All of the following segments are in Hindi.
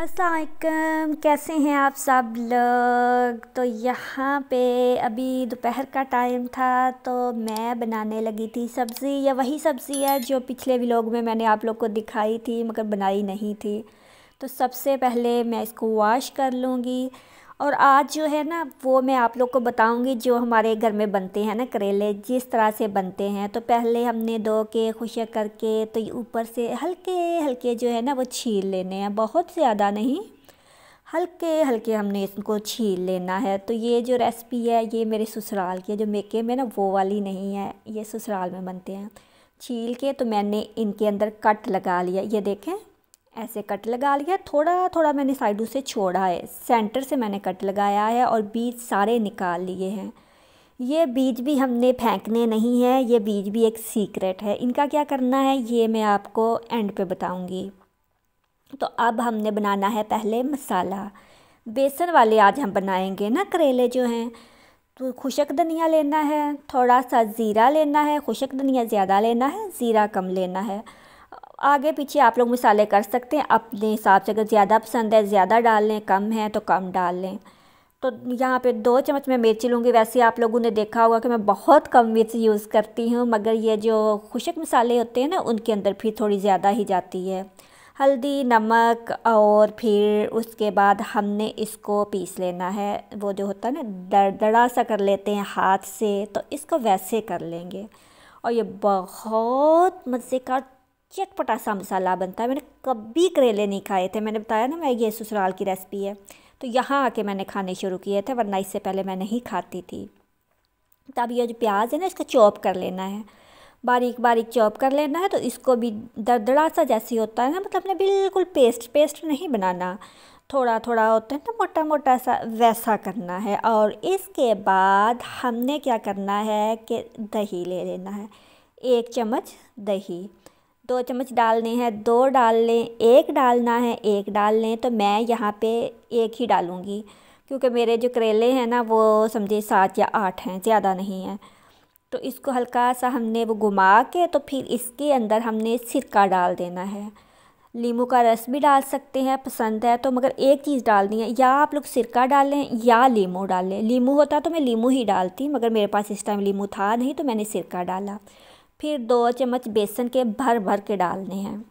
असलकम कैसे हैं आप सब लोग तो यहाँ पे अभी दोपहर का टाइम था तो मैं बनाने लगी थी सब्ज़ी या वही सब्ज़ी है जो पिछले व्लॉग में मैंने आप लोग को दिखाई थी मगर बनाई नहीं थी तो सबसे पहले मैं इसको वॉश कर लूँगी और आज जो है ना वो मैं आप लोग को बताऊंगी जो हमारे घर में बनते हैं ना करेले जिस तरह से बनते हैं तो पहले हमने धो के खुशिया करके तो ऊपर से हल्के हल्के जो है ना वो छील लेने हैं बहुत ज़्यादा नहीं हल्के हल्के हमने इसको छील लेना है तो ये जो रेसिपी है ये मेरे ससुराल की जो मेके में ना वो वाली नहीं है ये ससुराल में बनते हैं छील के तो मैंने इनके अंदर कट लगा लिया ये देखें ऐसे कट लगा लिया थोड़ा थोड़ा मैंने साइडों से छोड़ा है सेंटर से मैंने कट लगाया है और बीज सारे निकाल लिए हैं ये बीज भी हमने फेंकने नहीं हैं ये बीज भी एक सीक्रेट है इनका क्या करना है ये मैं आपको एंड पे बताऊंगी तो अब हमने बनाना है पहले मसाला बेसन वाले आज हम बनाएंगे ना करेले जो हैं तो खुशक धनिया लेना है थोड़ा सा ज़ीरा लेना है खुशक धनिया ज़्यादा लेना है ज़ीरा कम लेना है आगे पीछे आप लोग मसाले कर सकते हैं अपने हिसाब से अगर ज़्यादा पसंद है ज़्यादा डाल लें कम है तो कम डाल लें तो यहाँ पे दो चम्मच मैं मिर्ची लूँगी वैसे आप लोगों ने देखा होगा कि मैं बहुत कम मिर्च यूज़ करती हूँ मगर ये जो खुशक मसाले होते हैं ना उनके अंदर फिर थोड़ी ज़्यादा ही जाती है हल्दी नमक और फिर उसके बाद हमने इसको पीस लेना है वो जो होता है ना दड़दड़ा सा कर लेते हैं हाथ से तो इसको वैसे कर लेंगे और ये बहुत का चटपटा सा मसाला बनता है मैंने कभी करेले नहीं खाए थे मैंने बताया ना मैं ये ससुराल की रेसिपी है तो यहाँ आके मैंने खाने शुरू किए थे वरना इससे पहले मैं नहीं खाती थी तब तो ये जो प्याज है ना इसका चॉप कर लेना है बारीक बारीक चॉप कर लेना है तो इसको भी दरदड़ा सा जैसी होता है ना मतलब ने बिल्कुल पेस्ट पेस्ट नहीं बनाना थोड़ा थोड़ा होता है ना मोटा मोटा सा वैसा करना है और इसके बाद हमने क्या करना है कि दही ले लेना है एक चम्मच दही दो चम्मच डालने हैं दो डाल लें एक डालना है एक डाल लें तो मैं यहाँ पे एक ही डालूँगी क्योंकि मेरे जो करेले हैं ना वो समझे सात या आठ हैं ज़्यादा नहीं हैं तो इसको हल्का सा हमने वो घुमा के तो फिर इसके अंदर हमने सिरका डाल देना है लीमू का रस भी डाल सकते हैं पसंद है तो मगर एक चीज़ डालनी है या आप लोग सिरका डालें या लीमू डालें लीमू होता तो मैं लीमू ही डालती मगर मेरे पास इस टाइम लीमू था नहीं तो मैंने सिरका डाला फिर दो चम्मच बेसन के भर भर के डालने हैं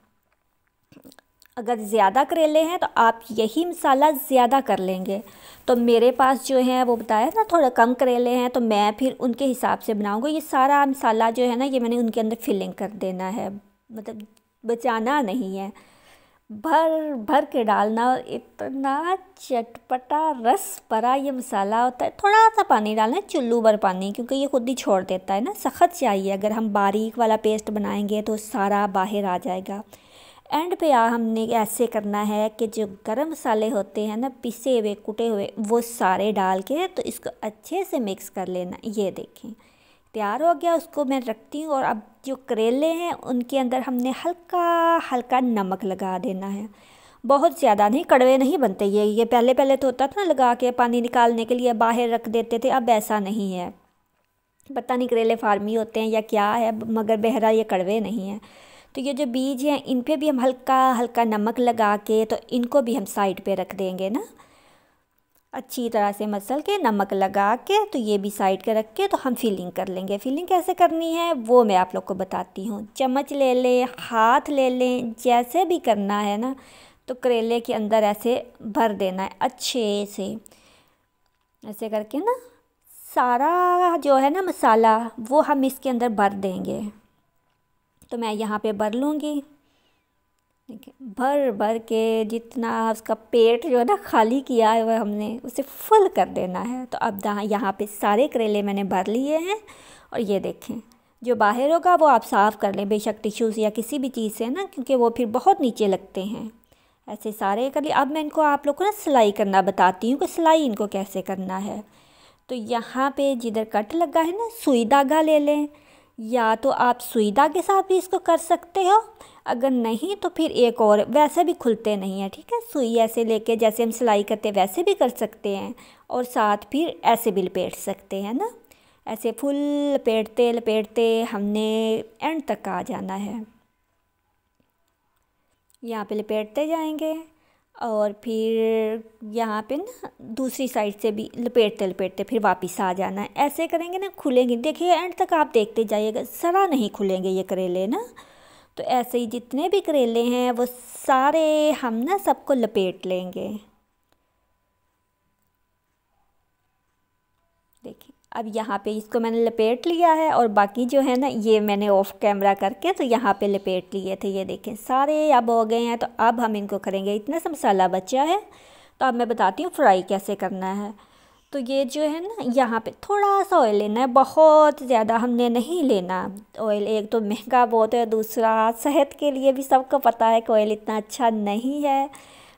अगर ज़्यादा करेले हैं तो आप यही मसाला ज़्यादा कर लेंगे तो मेरे पास जो है वो बताया ना थोड़ा कम करेले हैं तो मैं फिर उनके हिसाब से बनाऊँगा ये सारा मसाला जो है ना ये मैंने उनके अंदर फिलिंग कर देना है मतलब बचाना नहीं है भर भर के डालना और इतना चटपटा रस भरा ये मसाला होता है थोड़ा सा पानी डालना है चुल्लू भर पानी क्योंकि ये खुद ही छोड़ देता है ना सख्त चाहिए अगर हम बारीक वाला पेस्ट बनाएंगे तो सारा बाहर आ जाएगा एंड पे आ हमने ऐसे करना है कि जो गरम मसाले होते हैं ना पिसे हुए कुटे हुए वो सारे डाल के तो इसको अच्छे से मिक्स कर लेना ये देखें तैयार हो गया उसको मैं रखती हूँ और अब जो करेले हैं उनके अंदर हमने हल्का हल्का नमक लगा देना है बहुत ज़्यादा नहीं कड़वे नहीं बनते ये ये पहले पहले तो होता था ना लगा के पानी निकालने के लिए बाहर रख देते थे अब ऐसा नहीं है पता नहीं करेले फार्मी होते हैं या क्या है मगर बहरा ये कड़वे नहीं हैं तो ये जो बीज हैं इन पर भी हम हल्का हल्का नमक लगा के तो इनको भी हम साइड पर रख देंगे ना अच्छी तरह से मसल के नमक लगा के तो ये भी साइड के रख के तो हम फिलिंग कर लेंगे फिलिंग कैसे करनी है वो मैं आप लोग को बताती हूँ चम्मच ले लें हाथ ले लें जैसे भी करना है ना तो करेले के अंदर ऐसे भर देना है अच्छे से ऐसे करके ना सारा जो है ना मसाला वो हम इसके अंदर भर देंगे तो मैं यहाँ पे भर लूँगी देखिए भर भर के जितना उसका पेट जो है ना खाली किया है वह हमने उसे फुल कर देना है तो अब यहाँ पे सारे करेले मैंने भर लिए हैं और ये देखें जो बाहर होगा वो आप साफ़ कर लें बेशक टिश्यूज़ या किसी भी चीज़ से ना क्योंकि वो फिर बहुत नीचे लगते हैं ऐसे सारे कर लिए अब मैं इनको आप लोग को ना सिलाई करना बताती हूँ कि सिलाई इनको कैसे करना है तो यहाँ पे जिधर कट लगा है ना सुई धागा ले लें या तो आप सुई धागे साथ भी इसको कर सकते हो अगर नहीं तो फिर एक और वैसे भी खुलते नहीं हैं ठीक है सुई ऐसे लेके जैसे हम सिलाई करते हैं वैसे भी कर सकते हैं और साथ फिर ऐसे भी लपेट सकते हैं ना ऐसे फुल लपेटते लपेटते हमने एंड तक आ जाना है यहाँ पे लपेटते जाएंगे और फिर यहाँ पे ना दूसरी साइड से भी लपेटते लपेटते फिर वापस आ जाना है ऐसे करेंगे ना खुलेंगे देखिए एंड तक आप देखते जाइएगा सरा नहीं खुलेंगे ये करेले ना तो ऐसे ही जितने भी करेले हैं वो सारे हम ना सबको लपेट लेंगे अब यहाँ पे इसको मैंने लपेट लिया है और बाकी जो है ना ये मैंने ऑफ कैमरा करके तो यहाँ पे लपेट लिए थे ये देखें सारे अब हो गए हैं तो अब हम इनको करेंगे इतना सा मसाला बचा है तो अब मैं बताती हूँ फ्राई कैसे करना है तो ये जो है ना यहाँ पे थोड़ा सा ऑयल लेना है बहुत ज़्यादा हमने नहीं लेना ऑयल एक तो महंगा बहुत है दूसरा सेहत के लिए भी सबको पता है कि ऑयल इतना अच्छा नहीं है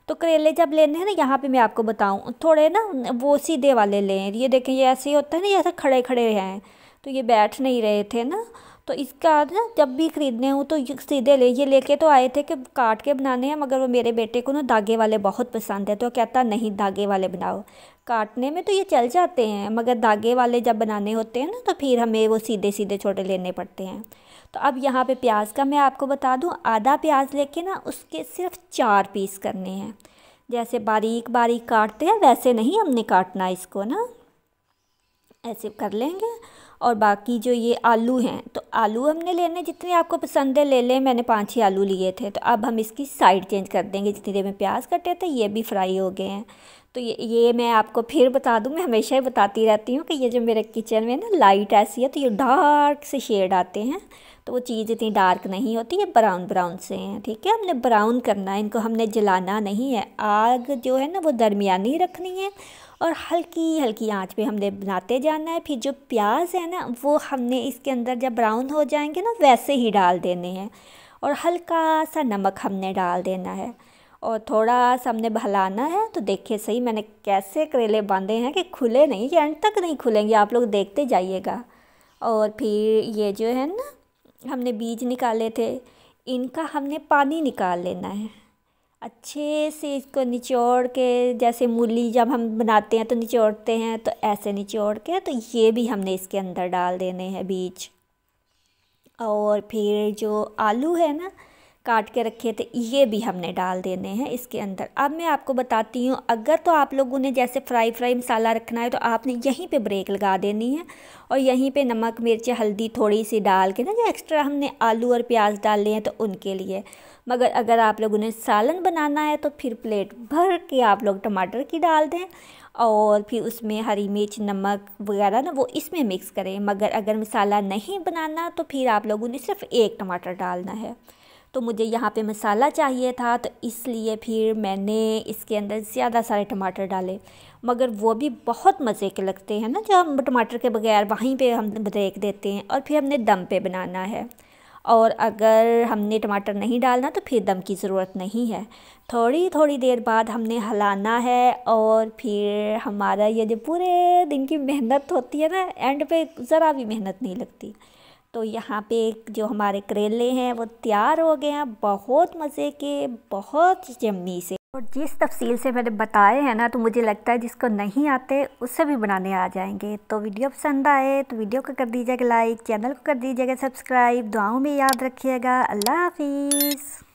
तो करेले जब लेने हैं ना यहाँ पे मैं आपको बताऊँ थोड़े ना वो सीधे वाले लें ये देखें ये ऐसे ही होता है ना ये ऐसे खड़े खड़े हैं तो ये बैठ नहीं रहे थे ना तो इसका ना जब भी ख़रीदने हूँ तो सीधे ले ये लेके तो आए थे कि काट के बनाने हैं मगर वो मेरे बेटे को ना धागे वाले बहुत पसंद है तो कहता नहीं धागे वाले बनाओ काटने में तो ये चल जाते हैं मगर धागे वाले जब बनाने होते हैं ना तो फिर हमें वो सीधे सीधे छोटे लेने पड़ते हैं तो अब यहाँ पे प्याज का मैं आपको बता दूँ आधा प्याज लेके ना उसके सिर्फ चार पीस करने हैं जैसे बारीक बारीक काटते हैं वैसे नहीं हमने काटना इसको ना ऐसे कर लेंगे और बाकी जो ये आलू हैं तो आलू हमने लेने जितने आपको पसंद है ले लें मैंने पाँच ही आलू लिए थे तो अब हम इसकी साइड चेंज कर देंगे जितनी देर में प्याज कटे थे ये भी फ्राई हो गए हैं तो ये ये मैं आपको फिर बता दूँ मैं हमेशा ही बताती रहती हूँ कि ये जो मेरे किचन में ना लाइट ऐसी है तो ये डार्क से शेड आते हैं तो वो चीज़ इतनी डार्क नहीं होती ये ब्राउन ब्राउन से हैं ठीक है हमने ब्राउन करना है इनको हमने जलाना नहीं है आग जो है ना वो दरमियानी रखनी है और हल्की हल्की आंच पे हमने बनाते जाना है फिर जो प्याज है ना वो हमने इसके अंदर जब ब्राउन हो जाएंगे ना वैसे ही डाल देने हैं और हल्का सा नमक हमने डाल देना है और थोड़ा सा हमने बहलाना है तो देखिए सही मैंने कैसे करेले बांधे हैं कि खुले नहीं ये एंड तक नहीं खुलेंगे आप लोग देखते जाइएगा और फिर ये जो है ना हमने बीज निकाले थे इनका हमने पानी निकाल लेना है अच्छे से इसको निचोड़ के जैसे मूली जब हम बनाते हैं तो निचोड़ते हैं तो ऐसे निचोड़ के तो ये भी हमने इसके अंदर डाल देने हैं बीज और फिर जो आलू है ना काट के रखे थे ये भी हमने डाल देने हैं इसके अंदर अब मैं आपको बताती हूँ अगर तो आप लोगों ने जैसे फ्राई फ्राई मसाला रखना है तो आपने यहीं पे ब्रेक लगा देनी है और यहीं पे नमक मिर्च हल्दी थोड़ी सी डाल के ना जो एक्स्ट्रा हमने आलू और प्याज डाले हैं तो उनके लिए मगर अगर आप लोगों ने सालन बनाना है तो फिर प्लेट भर के आप लोग टमाटर की डाल दें और फिर उसमें हरी मिर्च नमक वगैरह ना वो इसमें मिक्स करें मगर अगर मसाला नहीं बनाना तो फिर आप लोगों ने सिर्फ़ एक टमाटर डालना है तो मुझे यहाँ पे मसाला चाहिए था तो इसलिए फिर मैंने इसके अंदर ज़्यादा सारे टमाटर डाले मगर वो भी बहुत मज़े के लगते हैं ना जो हम टमाटर के बगैर वहीं पे हम ब्रेक देते हैं और फिर हमने दम पे बनाना है और अगर हमने टमाटर नहीं डालना तो फिर दम की ज़रूरत नहीं है थोड़ी थोड़ी देर बाद हमने हलाना है और फिर हमारा ये जो पूरे दिन की मेहनत होती है ना एंड पे ज़रा भी मेहनत नहीं लगती तो यहाँ पे जो हमारे करेले हैं वो तैयार हो गए हैं बहुत मज़े के बहुत जम्मी से और जिस तफसील से मैंने बताए हैं ना तो मुझे लगता है जिसको नहीं आते उससे भी बनाने आ जाएंगे तो वीडियो पसंद आए तो वीडियो को कर दीजिएगा लाइक चैनल को कर दीजिएगा सब्सक्राइब दुआओं में याद रखिएगा अल्लाह हाफिज़